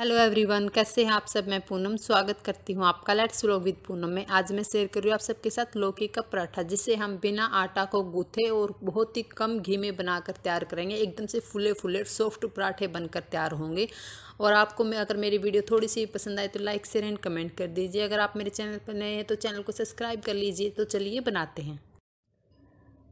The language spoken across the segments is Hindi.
हेलो एवरीवन कैसे हैं आप सब मैं पूनम स्वागत करती हूं आपका लेट्स लो विद पूनम में आज मैं शेयर कर रही हूँ आप सबके साथ लौकी का पराठा जिसे हम बिना आटा को गूथे और बहुत ही कम घी में बनाकर तैयार करेंगे एकदम से फुले फुले सॉफ्ट पराठे बनकर तैयार होंगे और आपको मैं अगर मेरी वीडियो थोड़ी सी पसंद आए तो लाइक शेयर एंड कमेंट कर दीजिए अगर आप मेरे चैनल पर नए हैं तो चैनल को सब्सक्राइब कर लीजिए तो चलिए बनाते हैं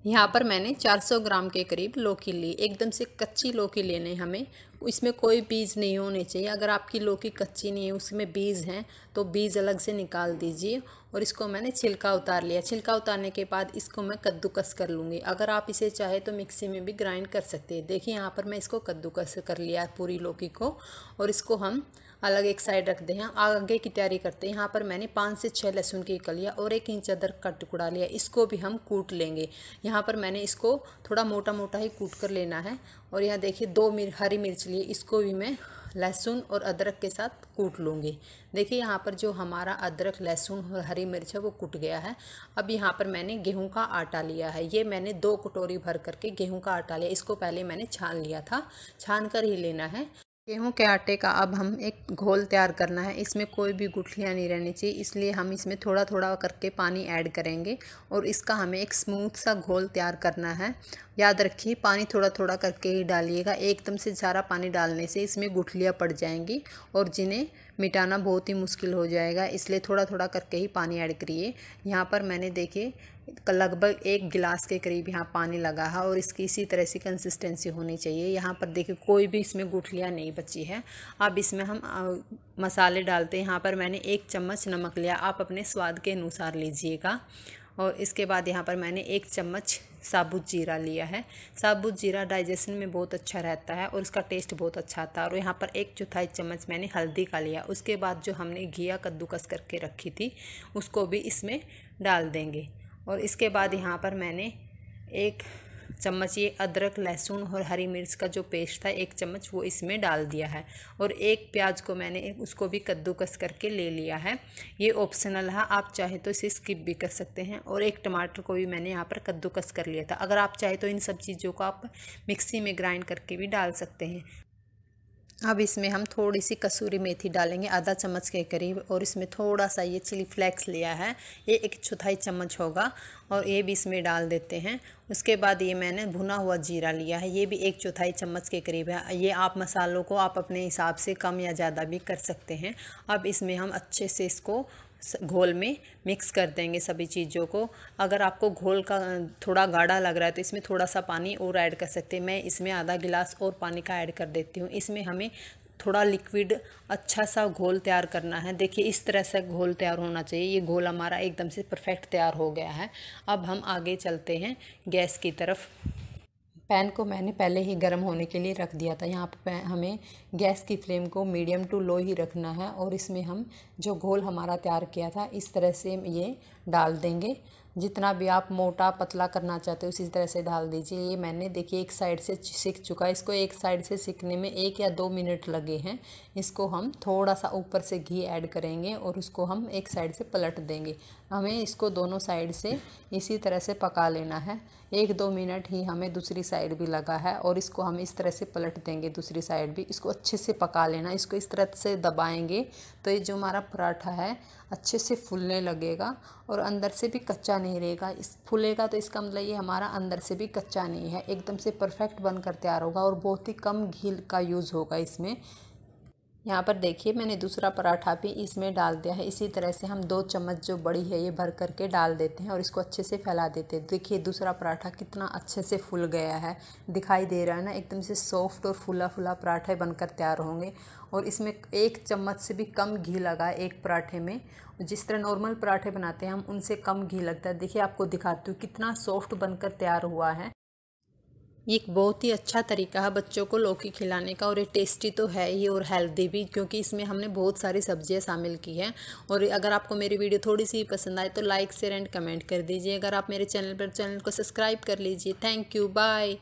यहाँ पर मैंने 400 ग्राम के करीब लौकी ली एकदम से कच्ची लौकी लेने हमें इसमें कोई बीज नहीं होने चाहिए अगर आपकी लौकी कच्ची नहीं है उसमें बीज हैं तो बीज अलग से निकाल दीजिए और इसको मैंने छिलका उतार लिया छिलका उतारने के बाद इसको मैं कद्दूकस कर लूँगी अगर आप इसे चाहे तो मिक्सी में भी ग्राइंड कर सकते हैं देखिए यहाँ पर मैं इसको कद्दूकस कर लिया पूरी लौकी को और इसको हम अलग एक साइड रख दें हाँ, आगे की तैयारी करते हैं यहाँ पर मैंने पाँच से छः लहसुन की कलिया और एक इंच अदरक का टुकड़ा लिया इसको भी हम कूट लेंगे यहाँ पर मैंने इसको थोड़ा मोटा मोटा ही कूट कर लेना है और यहाँ देखिए दो मिर हरी मिर्च लिए इसको भी मैं लहसुन और अदरक के साथ कूट लूँगी देखिए यहाँ पर जो हमारा अदरक लहसुन और हरी मिर्च है वो कूट गया है अब यहाँ पर मैंने गेहूं का आटा लिया है ये मैंने दो कटोरी भर करके गेहूं का आटा लिया इसको पहले मैंने छान लिया था छान कर ही लेना है गेहूँ के आटे का अब हम एक घोल तैयार करना है इसमें कोई भी गुठलियाँ नहीं रहनी चाहिए इसलिए हम इसमें थोड़ा थोड़ा करके पानी ऐड करेंगे और इसका हमें एक स्मूथ सा घोल तैयार करना है याद रखिए पानी थोड़ा थोड़ा करके ही डालिएगा एकदम से ज़्यादा पानी डालने से इसमें गुठलियाँ पड़ जाएंगी और जिन्हें मिटाना बहुत ही मुश्किल हो जाएगा इसलिए थोड़ा थोड़ा करके ही पानी ऐड करिए यहाँ पर मैंने देखे तो लगभग एक गिलास के करीब यहाँ पानी लगा है और इसकी इसी तरह से कंसिस्टेंसी होनी चाहिए यहाँ पर देखिए कोई भी इसमें गुठलियाँ नहीं बची है अब इसमें हम मसाले डालते हैं यहाँ पर मैंने एक चम्मच नमक लिया आप अपने स्वाद के अनुसार लीजिएगा और इसके बाद यहाँ पर मैंने एक चम्मच साबुत जीरा लिया है साबुत जीरा डाइजेशन में बहुत अच्छा रहता है और इसका टेस्ट बहुत अच्छा आता है और यहाँ पर एक चौथाई चम्मच मैंने हल्दी का लिया उसके बाद जो हमने घिया कद्दूकस करके रखी थी उसको भी इसमें डाल देंगे और इसके बाद यहाँ पर मैंने एक चम्मच ये अदरक लहसुन और हरी मिर्च का जो पेस्ट था एक चम्मच वो इसमें डाल दिया है और एक प्याज को मैंने उसको भी कद्दूकस करके ले लिया है ये ऑप्शनल है आप चाहे तो इसे स्किप भी कर सकते हैं और एक टमाटर को भी मैंने यहाँ पर कद्दूकस कर लिया था अगर आप चाहे तो इन सब चीज़ों को आप मिक्सी में ग्राइंड करके भी डाल सकते हैं अब इसमें हम थोड़ी सी कसूरी मेथी डालेंगे आधा चम्मच के करीब और इसमें थोड़ा सा ये चिली फ्लेक्स लिया है ये एक चौथाई चम्मच होगा और ये भी इसमें डाल देते हैं उसके बाद ये मैंने भुना हुआ जीरा लिया है ये भी एक चौथाई चम्मच के करीब है ये आप मसालों को आप अपने हिसाब से कम या ज़्यादा भी कर सकते हैं अब इसमें हम अच्छे से इसको घोल में मिक्स कर देंगे सभी चीज़ों को अगर आपको घोल का थोड़ा गाढ़ा लग रहा है तो इसमें थोड़ा सा पानी और ऐड कर सकते हैं मैं इसमें आधा गिलास और पानी का ऐड कर देती हूँ इसमें हमें थोड़ा लिक्विड अच्छा सा घोल तैयार करना है देखिए इस तरह से घोल तैयार होना चाहिए ये घोल हमारा एकदम से परफेक्ट तैयार हो गया है अब हम आगे चलते हैं गैस की तरफ पैन को मैंने पहले ही गर्म होने के लिए रख दिया था यहाँ पर हमें गैस की फ्लेम को मीडियम टू लो ही रखना है और इसमें हम जो घोल हमारा तैयार किया था इस तरह से ये डाल देंगे जितना भी आप मोटा पतला करना चाहते हो उसी तरह से डाल दीजिए ये मैंने देखिए एक साइड से सीख चुका है इसको एक साइड से सीखने में एक या दो मिनट लगे हैं इसको हम थोड़ा सा ऊपर से घी ऐड करेंगे और उसको हम एक साइड से पलट देंगे हमें इसको दोनों साइड से इसी तरह से पका लेना है एक दो मिनट ही हमें दूसरी साइड भी लगा है और इसको हम इस तरह से पलट देंगे दूसरी साइड भी इसको अच्छे से पका लेना इसको इस तरह से दबाएंगे तो ये जो हमारा पराठा है अच्छे से फूलने लगेगा और अंदर से भी कच्चा नहीं रहेगा इस फूलेगा तो इसका मतलब ये हमारा अंदर से भी कच्चा नहीं है एकदम से परफेक्ट बनकर तैयार होगा और बहुत ही कम घी का यूज़ होगा इसमें यहाँ पर देखिए मैंने दूसरा पराठा भी इसमें डाल दिया है इसी तरह से हम दो चम्मच जो बड़ी है ये भर करके डाल देते हैं और इसको अच्छे से फैला देते हैं देखिए दूसरा पराठा कितना अच्छे से फूल गया है दिखाई दे रहा है ना एकदम से सॉफ्ट और फूला फूला पराठे बनकर तैयार होंगे और इसमें एक चम्मच से भी कम घी लगा एक पराठे में जिस तरह नॉर्मल पराठे बनाते हैं हम उनसे कम घी लगता है देखिए आपको दिखाती हूँ कितना सॉफ्ट बनकर तैयार हुआ है ये एक बहुत ही अच्छा तरीका है बच्चों को लौकी खिलाने का और ये टेस्टी तो है ही और हेल्दी भी क्योंकि इसमें हमने बहुत सारी सब्जियां शामिल की हैं और अगर आपको मेरी वीडियो थोड़ी सी पसंद आए तो लाइक शेयर एंड कमेंट कर दीजिए अगर आप मेरे चैनल पर चैनल को सब्सक्राइब कर लीजिए थैंक यू बाय